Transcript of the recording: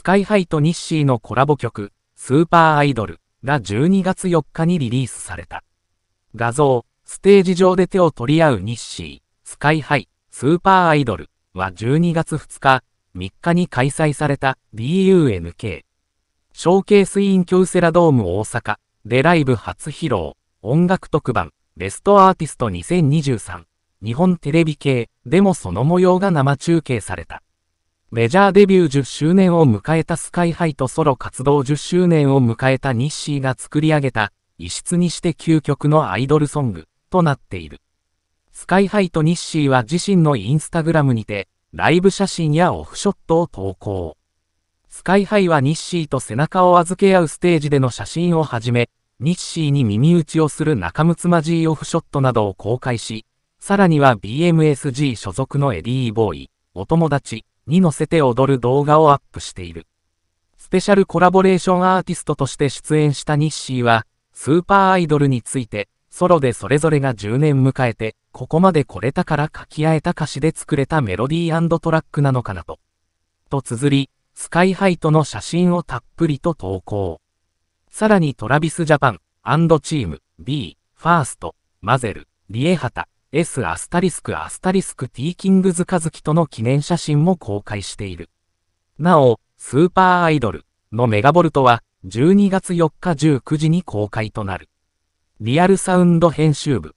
スカイハイとニッシーのコラボ曲、スーパーアイドルが12月4日にリリースされた。画像、ステージ上で手を取り合うニッシー、スカイハイ、スーパーアイドルは12月2日、3日に開催された DUNK。ショーケースイン京セラドーム大阪でライブ初披露、音楽特番、ベストアーティスト2023、日本テレビ系でもその模様が生中継された。メジャーデビュー10周年を迎えたスカイハイとソロ活動10周年を迎えたニッシーが作り上げた、異質にして究極のアイドルソング、となっている。スカイハイとニッシーは自身のインスタグラムにて、ライブ写真やオフショットを投稿。スカイハイはニッシーと背中を預け合うステージでの写真をはじめ、ニッシーに耳打ちをする仲睦まじいオフショットなどを公開し、さらには BMSG 所属のエディーボーイ、お友達、に乗せて踊る動画をアップしている。スペシャルコラボレーションアーティストとして出演したニッシーは、スーパーアイドルについて、ソロでそれぞれが10年迎えて、ここまで来れたから書き合えた歌詞で作れたメロディートラックなのかなと。と綴り、スカイハイとの写真をたっぷりと投稿。さらにトラビスジャパン、チーム、B、ファースト、マゼル、リエハタ、S アスタリスクアスタリスク T キングズカズキとの記念写真も公開している。なお、スーパーアイドルのメガボルトは12月4日19時に公開となる。リアルサウンド編集部